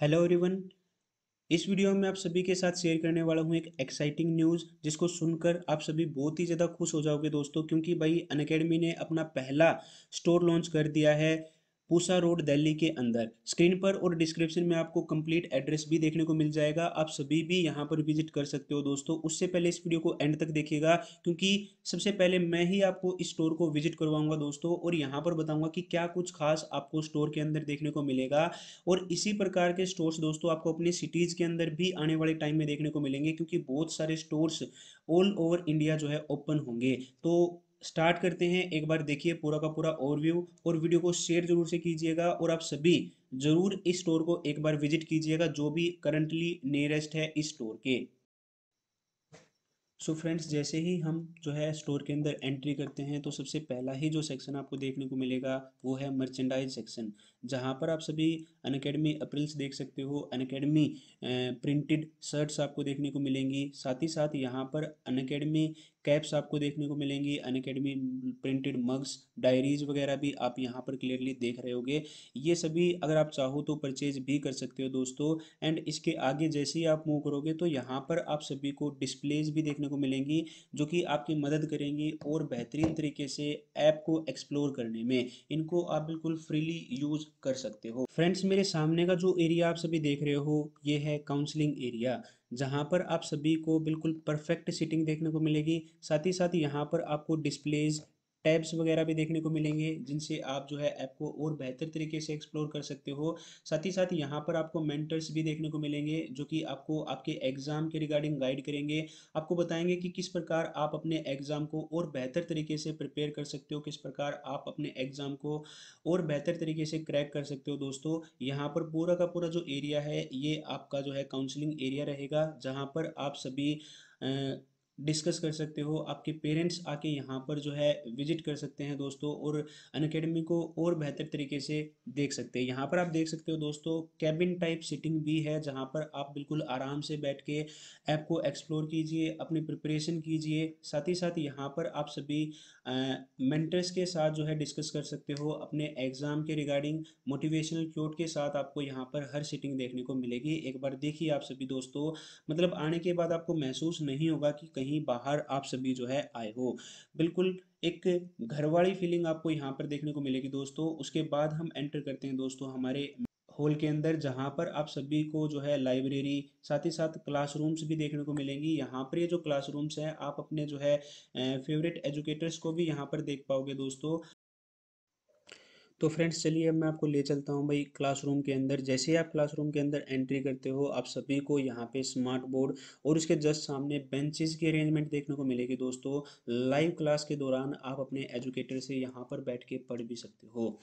hello everyone इस video में आप सभी के साथ शेयर करने वाला हूँ एक एक्साइटिंग न्यूज़ जिसको सुनकर आप सभी बहुत ही ज़्यादा खुश हो जाओगे दोस्तों क्योंकि भाई अनकेडमी ने अपना पहला स्टोर लॉन्च कर दिया है पूसा रोड दिल्ली के अंदर स्क्रीन पर और डिस्क्रिप्शन में आपको कंप्लीट एड्रेस भी देखने को मिल जाएगा आप सभी भी यहाँ पर विजिट कर सकते हो दोस्तों उससे पहले इस वीडियो को एंड तक देखिएगा क्योंकि सबसे पहले मैं ही आपको इस स्टोर को विजिट करवाऊंगा दोस्तों और यहाँ पर बताऊंगा कि क्या कुछ खास आपको स्टोर के अंदर देखने को मिलेगा और इसी प्रकार के स्टोर्स दोस्तों आपको अपने सिटीज़ के अंदर भी आने वाले टाइम में देखने को मिलेंगे क्योंकि बहुत सारे स्टोर्स ऑल ओवर इंडिया जो है ओपन होंगे तो स्टार्ट करते हैं एक बार देखिए पूरा का पूरा ओवरव्यू और वीडियो को शेयर जरूर से कीजिएगा और आप सभी ज़रूर इस स्टोर को एक बार विजिट कीजिएगा जो भी करंटली नियरेस्ट है इस स्टोर के सो so फ्रेंड्स जैसे ही हम जो है स्टोर के अंदर एंट्री करते हैं तो सबसे पहला ही जो सेक्शन आपको देखने को मिलेगा वो है मर्चेंडाइज सेक्शन जहाँ पर आप सभी अन अकेडमी देख सकते हो अन अकेडमी प्रिंटेड शर्ट्स आपको देखने को मिलेंगी साथ ही साथ यहाँ पर अन अकेडमी कैप्स आपको देखने को मिलेंगी Unacademy printed mugs diaries वगैरह भी आप यहाँ पर क्लियरली देख रहे होगे ये सभी अगर आप चाहो तो परचेज भी कर सकते हो दोस्तों एंड इसके आगे जैसे ही आप मूव करोगे तो यहाँ पर आप सभी को डिस्प्लेज भी देखने को मिलेंगी जो कि आपकी मदद करेंगी और बेहतरीन तरीके से ऐप को एक्सप्लोर करने में इनको आप बिल्कुल फ्रीली यूज कर सकते हो फ्रेंड्स मेरे सामने का जो एरिया आप सभी देख रहे हो ये है काउंसलिंग एरिया जहाँ पर आप सभी को बिल्कुल परफेक्ट सीटिंग देखने को मिलेगी साथ ही साथ यहाँ पर आपको डिस्प्लेज टैब्स वगैरह भी देखने को मिलेंगे जिनसे आप जो है ऐप को और बेहतर तरीके से एक्सप्लोर कर सकते हो साथ ही साथ यहाँ पर आपको मेंटर्स भी देखने को मिलेंगे जो कि आपको आपके एग्ज़ाम के रिगार्डिंग गाइड करेंगे आपको बताएंगे कि किस प्रकार आप अपने एग्ज़ाम को और बेहतर तरीके से प्रिपेयर कर सकते हो किस प्रकार आप अपने एग्ज़ाम को और बेहतर तरीके से क्रैक कर सकते हो दोस्तों यहाँ पर पूरा का पूरा जो एरिया है ये आपका जो है काउंसलिंग एरिया रहेगा जहाँ पर आप सभी आ, डिस्कस कर सकते हो आपके पेरेंट्स आके यहाँ पर जो है विजिट कर सकते हैं दोस्तों और अन अकेडमी को और बेहतर तरीके से देख सकते हैं यहाँ पर आप देख सकते हो दोस्तों कैबिन टाइप सिटिंग भी है जहाँ पर आप बिल्कुल आराम से बैठ के ऐप को एक्सप्लोर कीजिए अपनी प्रिपरेशन कीजिए साथ ही साथ यहाँ पर आप सभी मेंटर्स के साथ जो है डिस्कस कर सकते हो अपने एग्ज़ाम के रिगार्डिंग मोटिवेशनल क्योट के साथ आपको यहाँ पर हर सिटिंग देखने को मिलेगी एक बार देखिए आप सभी दोस्तों मतलब आने के बाद आपको महसूस नहीं होगा कि कहीं ही बाहर आप सभी जो है आए हो बिल्कुल एक घरवाली फीलिंग आपको यहाँ पर देखने को मिलेगी दोस्तों उसके बाद हम एंटर करते हैं दोस्तों हमारे हॉल के अंदर जहाँ पर आप सभी को जो है लाइब्रेरी साथ ही साथ क्लासरूम्स भी देखने को मिलेंगी यहाँ पर ये जो क्लासरूम्स हैं आप अपने जो है फेवरेट एजुकेटर्स को भी यहाँ पर देख पाओगे दोस्तों तो फ्रेंड्स चलिए अब मैं आपको ले चलता हूँ भाई क्लासरूम के अंदर जैसे ही आप क्लासरूम के अंदर एंट्री करते हो आप सभी को यहाँ पे स्मार्ट बोर्ड और उसके जस्ट सामने बेंचेस की अरेंजमेंट देखने को मिलेगी दोस्तों लाइव क्लास के दौरान आप अपने एजुकेटर से यहाँ पर बैठ के पढ़ भी सकते हो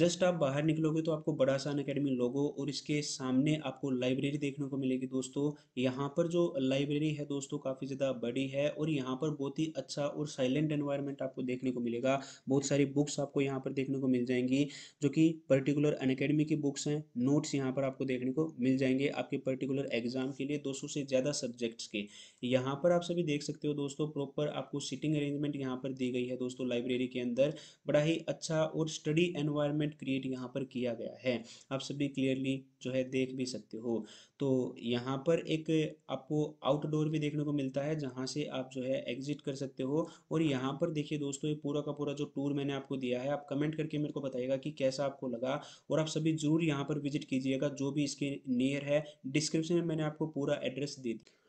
जस्ट आप बाहर निकलोगे तो आपको बड़ा सा अकेडमी लोगो और इसके सामने आपको लाइब्रेरी देखने को मिलेगी दोस्तों यहाँ पर जो लाइब्रेरी है दोस्तों काफ़ी ज़्यादा बड़ी है और यहाँ पर बहुत ही अच्छा और साइलेंट एनवायरनमेंट आपको देखने को मिलेगा बहुत सारी बुक्स आपको यहाँ पर देखने को मिल जाएंगी जो कि पर्टिकुलर अन अकेडमी की बुक्स हैं नोट्स यहाँ पर आपको देखने को मिल जाएंगे आपके पर्टिकुलर एग्जाम के लिए दो से ज़्यादा सब्जेक्ट्स के यहाँ पर आप सभी देख सकते हो दोस्तों प्रॉपर आपको सिटिंग अरेंजमेंट यहाँ पर दी गई है दोस्तों लाइब्रेरी के अंदर बड़ा ही अच्छा और स्टडी एनवायरमेंट इन्वायरमेंट क्रिएट यहाँ पर किया गया है आप सभी क्लियरली जो है देख भी सकते हो तो यहाँ पर एक आपको आउटडोर भी देखने को मिलता है जहाँ से आप जो है एग्जिट कर सकते हो और यहाँ पर देखिए दोस्तों ये पूरा का पूरा जो टूर मैंने आपको दिया है आप कमेंट करके मेरे को बताइएगा कि कैसा आपको लगा और आप सभी ज़रूर यहाँ पर विजिट कीजिएगा जो भी इसके नियर है डिस्क्रिप्शन में मैंने आपको पूरा एड्रेस दे दिया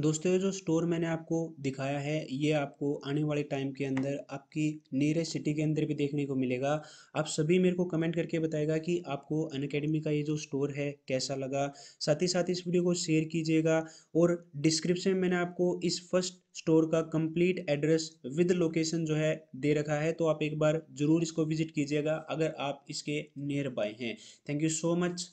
दोस्तों ये जो स्टोर मैंने आपको दिखाया है ये आपको आने वाले टाइम के अंदर आपकी नियरेस्ट सिटी के अंदर भी देखने को मिलेगा आप सभी मेरे को कमेंट करके बताएगा कि आपको अन अकेडमी का ये जो स्टोर है कैसा लगा साथ ही साथ इस वीडियो को शेयर कीजिएगा और डिस्क्रिप्शन में मैंने आपको इस फर्स्ट स्टोर का कंप्लीट एड्रेस विद लोकेशन जो है दे रखा है तो आप एक बार ज़रूर इसको विजिट कीजिएगा अगर आप इसके नियर बाय हैं थैंक यू सो मच